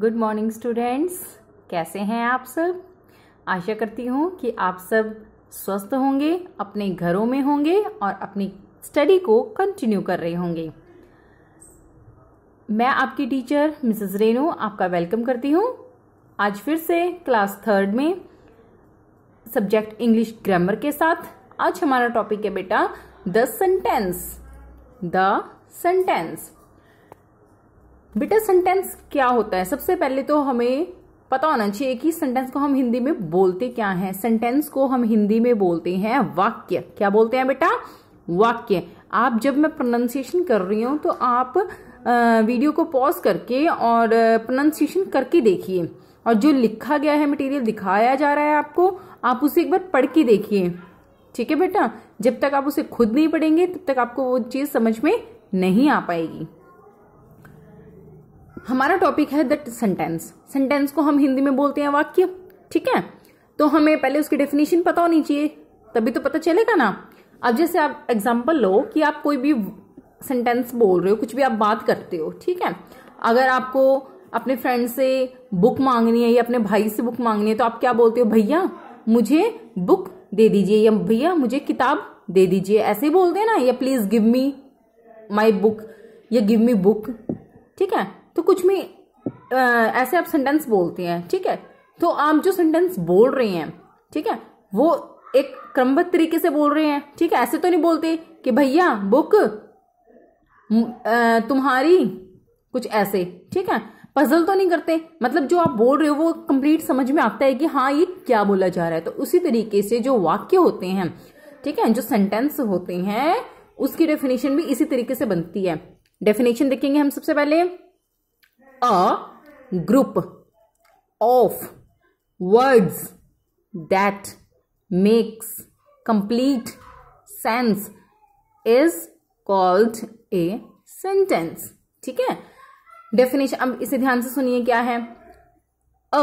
good morning students कैसे हैं आप सब आशा करती हूँ कि आप सब स्वस्थ होंगे अपने घरों में होंगे और अपनी स्टडी को कंटिन्यू कर रहे होंगे मैं आपकी टीचर मिसेस रेनू आपका वेलकम करती हूँ आज फिर से क्लास थर्ड में सब्जेक्ट इंग्लिश ग्रामर के साथ आज हमारा टॉपिक है बेटा the sentence the sentence better sentence क्या होता है सबसे पहले तो हमें पता होना चाहिए कि सेंटेंस को हम हिंदी में बोलते क्या हैं सेंटेंस को हम हिंदी में बोलते हैं वाक्य क्या बोलते हैं बेटा वाक्य आप जब मैं प्रोनाउंसिएशन कर रही हूँ तो आप वीडियो को पॉज करके और प्रोनाउंसिएशन करके देखिए और जो लिखा गया है मटेरियल दिखाया जा रहा है आपको आप उसे एक बार पढ़ के देखिए ठीक है बेटा जब तक आप उसे खुद नहीं पढ़ेंगे तब तक आपको वो चीज़ समझ में नहीं आ पाएगी हमारा टॉपिक है दट सेंटेंस सेंटेंस को हम हिंदी में बोलते हैं वाक्य ठीक है तो हमें पहले उसकी डेफिनेशन पता होनी चाहिए तभी तो पता चलेगा ना अब जैसे आप एग्जाम्पल लो कि आप कोई भी सेंटेंस बोल रहे हो कुछ भी आप बात करते हो ठीक है अगर आपको अपने फ्रेंड से बुक मांगनी है या अपने भाई से बुक मांगनी है तो आप क्या बोलते हो भैया मुझे बुक दे दीजिए या भैया मुझे किताब दे दीजिए ऐसे ही बोलते हैं ना या please give me my book या गिव मी बुक ठीक है तो कुछ में आ, ऐसे आप सेंटेंस बोलते हैं ठीक है तो आप जो सेंटेंस बोल रहे हैं ठीक है वो एक क्रमबद्ध तरीके से बोल रहे हैं ठीक है ऐसे तो नहीं बोलते कि भैया बुक तुम्हारी कुछ ऐसे ठीक है पजल तो नहीं करते मतलब जो आप बोल रहे हो वो कंप्लीट समझ में आता है कि हाँ ये क्या बोला जा रहा है तो उसी तरीके से जो वाक्य होते हैं ठीक है जो सेंटेंस होते हैं उसकी डेफिनेशन भी इसी तरीके से बनती है डेफिनेशन देखेंगे हम सबसे पहले a group of words that makes complete sense is called a sentence ठीक है डेफिनेशन अब इसे ध्यान से सुनिए क्या है अ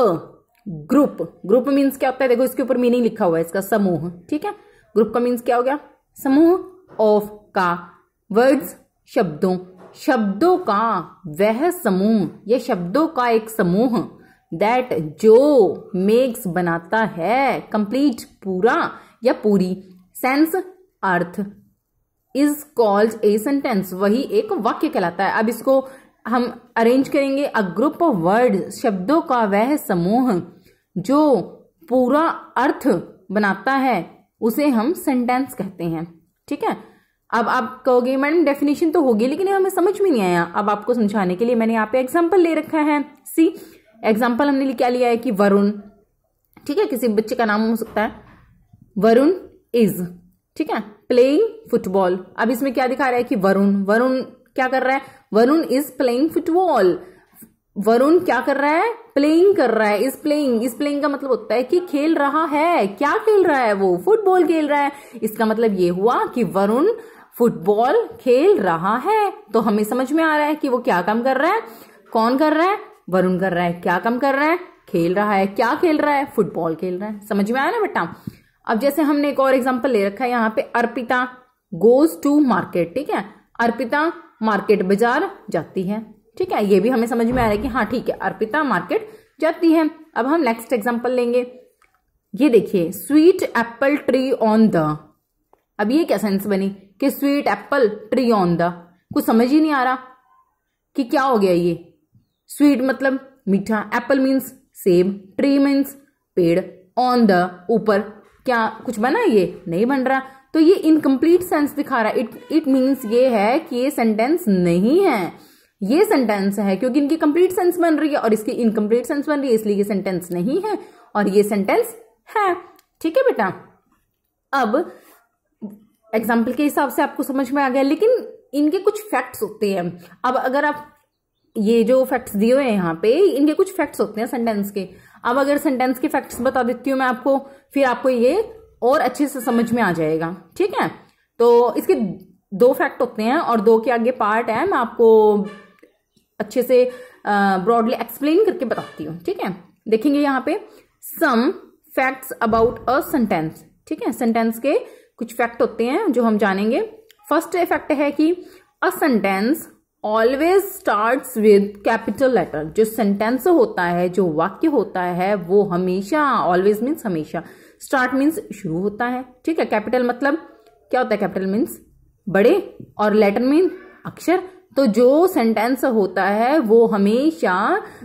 ग्रुप ग्रुप मीन्स क्या होता है देखो इसके ऊपर मीनिंग लिखा हुआ है इसका समूह ठीक है ग्रुप का मीन्स क्या हो गया समूह ऑफ का वर्ड्स शब्दों शब्दों का वह समूह या शब्दों का एक समूह दैट जो मेक्स बनाता है कंप्लीट पूरा या पूरी सेंस अर्थ इज कॉल्ड ए सेंटेंस वही एक वाक्य कहलाता है अब इसको हम अरेंज करेंगे अ ग्रुप ऑफ वर्ड शब्दों का वह समूह जो पूरा अर्थ बनाता है उसे हम सेंटेंस कहते हैं ठीक है अब आप कहोगे मैडम डेफिनेशन तो होगी लेकिन हमें समझ में नहीं आया अब आपको समझाने के लिए मैंने यहाँ पे एग्जाम्पल ले रखा है सी एग्जाम्पल हमने क्या लिया है कि वरुण ठीक है किसी बच्चे का नाम हो सकता है वरुण इज ठीक है प्लेइंग फुटबॉल अब इसमें क्या दिखा रहा है कि वरुण वरुण क्या कर रहा है Varun is playing football Varun क्या कर रहा है प्लेइंग कर रहा है इज प्लेइंग इज प्लेइंग का मतलब होता है कि खेल रहा है क्या खेल रहा है वो फुटबॉल खेल रहा है इसका मतलब ये हुआ कि वरुण फुटबॉल खेल रहा है तो हमें समझ में आ रहा है कि वो क्या काम कर रहा है कौन कर रहा है वरुण कर रहा है क्या काम कर रहा है खेल रहा है क्या खेल रहा है फुटबॉल खेल रहा है समझ में आया ना बेटा अब जैसे हमने एक और एग्जाम्पल ले रखा है यहाँ पे अर्पिता गोज टू मार्केट ठीक है अर्पिता मार्केट बाजार जाती है ठीक है ये भी हमें समझ में आ रहा है कि हाँ ठीक है अर्पिता मार्केट जाती है अब हम नेक्स्ट एग्जाम्पल लेंगे ये देखिए sweet apple tree on the अब ये क्या सेंस बनी कि sweet apple tree on the कुछ समझ ही नहीं आ रहा कि क्या हो गया ये स्वीट मतलब मीठा एप्पल मीन्स सेब ट्री मीन्स पेड़ ऑन द ऊपर क्या कुछ बना ये नहीं बन रहा तो ये इनकम्प्लीट सेंस दिखा रहा है इट इट मीन्स ये है कि ये सेंटेंस नहीं है ये सेंटेंस है क्योंकि इनकी कंप्लीट सेंस बन रही है और इसकी इनकम्प्लीट सेंस बन रही है इसलिए ये सेंटेंस नहीं है और ये सेंटेंस है ठीक है बेटा अब एग्जाम्पल के हिसाब से आपको समझ में आ गया लेकिन इनके कुछ फैक्ट्स होते हैं अब अगर आप ये जो फैक्ट्स दिए हुए हैं यहाँ पे इनके कुछ फैक्ट्स होते हैं सेंटेंस के अब अगर सेंटेंस के फैक्ट्स बता देती हूँ मैं आपको फिर आपको ये और अच्छे से समझ में आ जाएगा ठीक है तो इसके दो फैक्ट होते हैं और दो के आगे पार्ट है मैं आपको अच्छे से ब्रॉडली एक्सप्लेन करके बताती हूँ ठीक है देखेंगे यहाँ पे some facts about a sentence ठीक है सेंटेंस के कुछ फैक्ट होते हैं जो हम जानेंगे फर्स्ट इफेक्ट है कि a sentence always start with capital letter जो सेंटेंस होता है जो वाक्य होता है वो हमेशा ऑलवेज मीन्स हमेशा स्टार्ट मीन्स शुरू होता है ठीक है कैपिटल मतलब क्या होता है कैपिटल मीन्स बड़े और लेटर मीन अक्षर तो जो सेंटेंस होता है वो हमेशा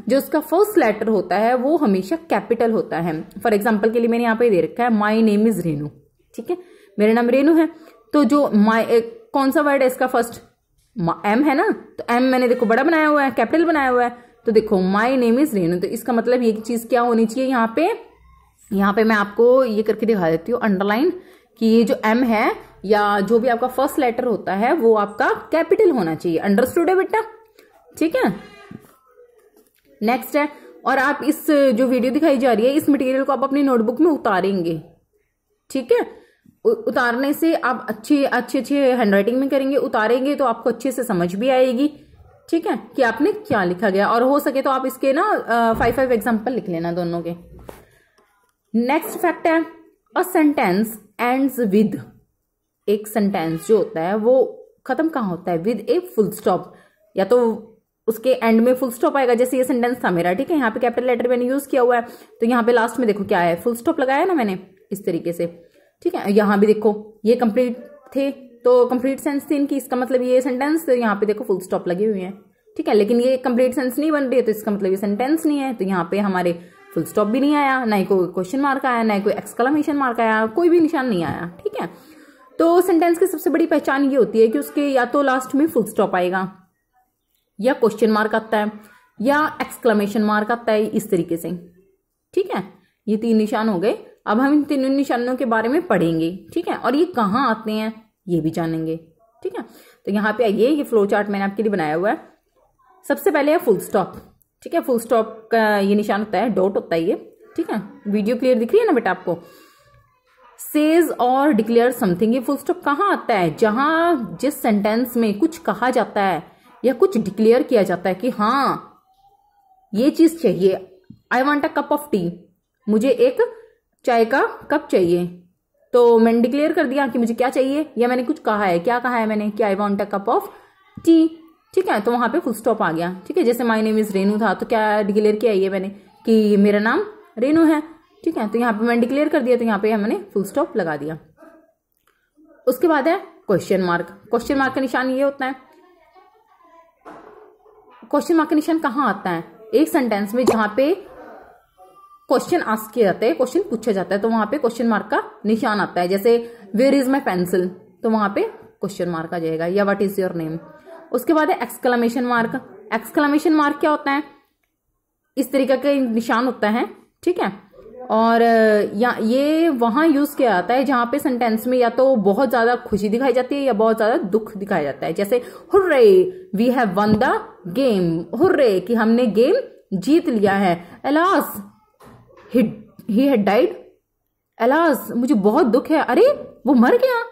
जो उसका फर्स्ट लेटर होता है वो हमेशा कैपिटल होता है फॉर एग्जाम्पल के लिए मैंने यहाँ पे दे रखा है माई नेम इज रेनू ठीक है मेरा नाम रेनू है तो जो माई कौन सा वर्ड है इसका फर्स्ट एम है ना तो एम मैंने देखो बड़ा बनाया हुआ है कैपिटल बनाया हुआ है तो देखो माई नेम इज रेनू तो इसका मतलब ये चीज़ क्या होनी चाहिए यहाँ पे यहाँ पे मैं आपको ये करके दिखा देती हूँ अंडरलाइन कि ये जो एम है या जो भी आपका फर्स्ट लेटर होता है वो आपका कैपिटल होना चाहिए अंडरस्टूड है बेटा ठीक है नेक्स्ट है और आप इस जो वीडियो दिखाई जा रही है इस मटेरियल को आप अपनी नोटबुक में उतारेंगे ठीक है उतारने से आप अच्छे अच्छे अच्छे हैंड राइटिंग में करेंगे उतारेंगे तो आपको अच्छे से समझ भी आएगी ठीक है कि आपने क्या लिखा गया और हो सके तो आप इसके ना फाइव फाइव एग्जाम्पल लिख लेना दोनों के नेक्स्ट फैक्ट है अ सेंटेंस एंड्स विद एक सेंटेंस जो होता है वो खत्म कहाँ होता है विद ए फुल स्टॉप या तो उसके एंड में फुल स्टॉप आएगा जैसे ये सेंटेंस था मेरा ठीक है यहाँ पे कैपिटल लेटर मैंने यूज किया हुआ है तो यहाँ पे लास्ट में देखो क्या है फुल स्टॉप लगाया ना मैंने इस तरीके से ठीक है यहां भी देखो ये कंप्लीट थे तो कंप्लीट सेंस थी इनकी इसका मतलब ये सेंटेंस यहाँ पे देखो फुल स्टॉप लगे हुए हैं ठीक है लेकिन ये कंप्लीट सेंस नहीं बन रही है तो इसका मतलब ये सेंटेंस नहीं है तो यहाँ पे हमारे फुल स्टॉप भी नहीं आया ना ही कोई क्वेश्चन मार्क आया ना ही कोई एक्सक्लामेशन मार्क आया कोई भी निशान नहीं आया ठीक है तो सेंटेंस की सबसे बड़ी पहचान ये होती है कि उसके या तो लास्ट में फुल स्टॉप आएगा या क्वेश्चन मार्क आता है या एक्सक्लामेशन मार्क आता है इस तरीके से ठीक है ये तीन निशान हो गए अब हम इन तीनों निशानों के बारे में पढ़ेंगे ठीक है और ये कहाँ आते हैं ये भी जानेंगे ठीक है तो यहाँ पे आइए ये फ्लो चार्ट मैंने आपके लिए बनाया हुआ है सबसे पहले है फुल स्टॉप ठीक है फुल स्टॉप का ये निशान होता है डॉट होता है ये ठीक है वीडियो क्लियर दिख रही है ना बेटा आपको सेज और डिक्लेयर समथिंग ये फुल स्टॉप कहाँ आता है जहां जिस सेंटेंस में कुछ कहा जाता है या कुछ डिक्लेयर किया जाता है कि हाँ ये चीज चाहिए I want a cup of tea मुझे एक चाय का कप चाहिए तो मैंने डिक्लेयर कर दिया कि मुझे क्या चाहिए या मैंने कुछ कहा है क्या कहा है मैंने कि I want a cup of tea ठीक है तो वहां पे फुल स्टॉप आ गया ठीक है जैसे माई नेम इज़ रेनू था तो क्या डिक्लेयर किया ये मैंने कि मेरा नाम रेनू है ठीक है तो यहाँ पे मैंने डिक्लेयर कर दिया तो यहाँ पे हमने फुल स्टॉप लगा दिया उसके बाद है क्वेश्चन मार्क क्वेश्चन मार्क का निशान ये होता है क्वेश्चन मार्क का निशान कहाँ आता है एक सेंटेंस में जहां पे क्वेश्चन आस्क किया जाता है क्वेश्चन पूछा जाता है तो वहां पे क्वेश्चन मार्क का निशान आता है जैसे वेयर इज माई पेंसिल तो वहां पे क्वेश्चन मार्क आ जाएगा या वट इज योर नेम उसके बाद है एक्सक्लामेशन मार्क एक्सक्लामेशन मार्क क्या होता है इस तरीके का निशान होता है ठीक है और या ये वहां यूज़ किया जाता है जहां पे सेंटेंस में या तो बहुत ज़्यादा खुशी दिखाई जाती है या बहुत ज़्यादा दुख दिखाया जाता है जैसे hurray we have won the game hurray कि हमने गेम जीत लिया है alas he had died alas मुझे बहुत दुख है अरे वो मर गया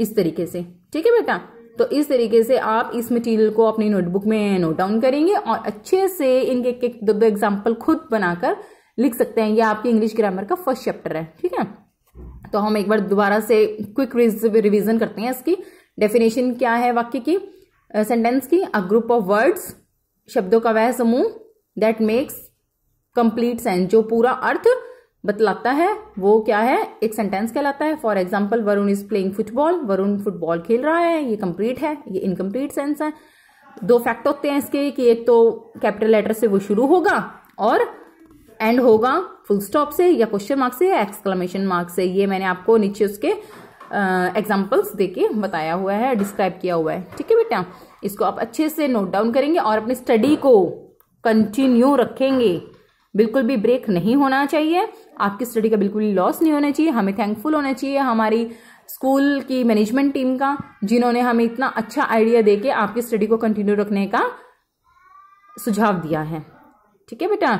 इस तरीके से ठीक है बेटा तो इस तरीके से आप इस मटेरियल को अपनी नोटबुक में नोट डाउन करेंगे और अच्छे से इनके एक दो दो एग्जाम्पल खुद बनाकर लिख सकते हैं ये आपकी इंग्लिश ग्रामर का फर्स्ट चैप्टर है ठीक है तो हम एक बार दोबारा से क्विक रिवीजन करते हैं इसकी डेफिनेशन क्या है वाक्य की सेंटेंस की अ ग्रुप ऑफ वर्ड्स शब्दों का वह समूह दैट मेक्स कंप्लीट सेंस जो पूरा अर्थ बतलाता है वो क्या है एक सेंटेंस कहलाता है for example Varun is playing football Varun football खेल रहा है ये कंप्लीट है ये इनकम्प्लीट सेंस है दो फैक्ट होते हैं इसके कि एक तो कैपिटल लेटर से वो शुरू होगा और एंड होगा फुल स्टॉप से या क्वेश्चन मार्क से या एक्सक्लामेशन मार्क से ये मैंने आपको नीचे उसके एग्जाम्पल्स दे के बताया हुआ है डिस्क्राइब किया हुआ है ठीक है बेटा इसको आप अच्छे से नोट डाउन करेंगे और अपनी स्टडी को कंटिन्यू रखेंगे बिल्कुल भी ब्रेक नहीं होना चाहिए आपकी स्टडी का बिल्कुल लॉस नहीं होना चाहिए हमें थैंकफुल होना चाहिए हमारी स्कूल की मैनेजमेंट टीम का जिन्होंने हमें इतना अच्छा आइडिया दे के आपकी स्टडी को कंटिन्यू रखने का सुझाव दिया है ठीक है बेटा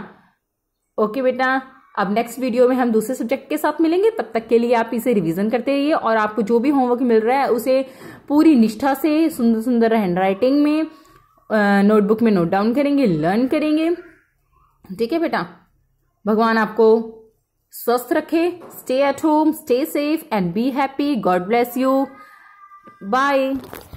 ओके बेटा अब नेक्स्ट वीडियो में हम दूसरे सब्जेक्ट के साथ मिलेंगे तब तक के लिए आप इसे रिवीजन करते रहिए और आपको जो भी होमवर्क मिल रहा है उसे पूरी निष्ठा से सुंदर सुंदर हैंड राइटिंग में नोटबुक में नोट डाउन करेंगे लर्न करेंगे ठीक है बेटा भगवान आपको स्वस्थ रखे stay at home stay safe and be happy God bless you bye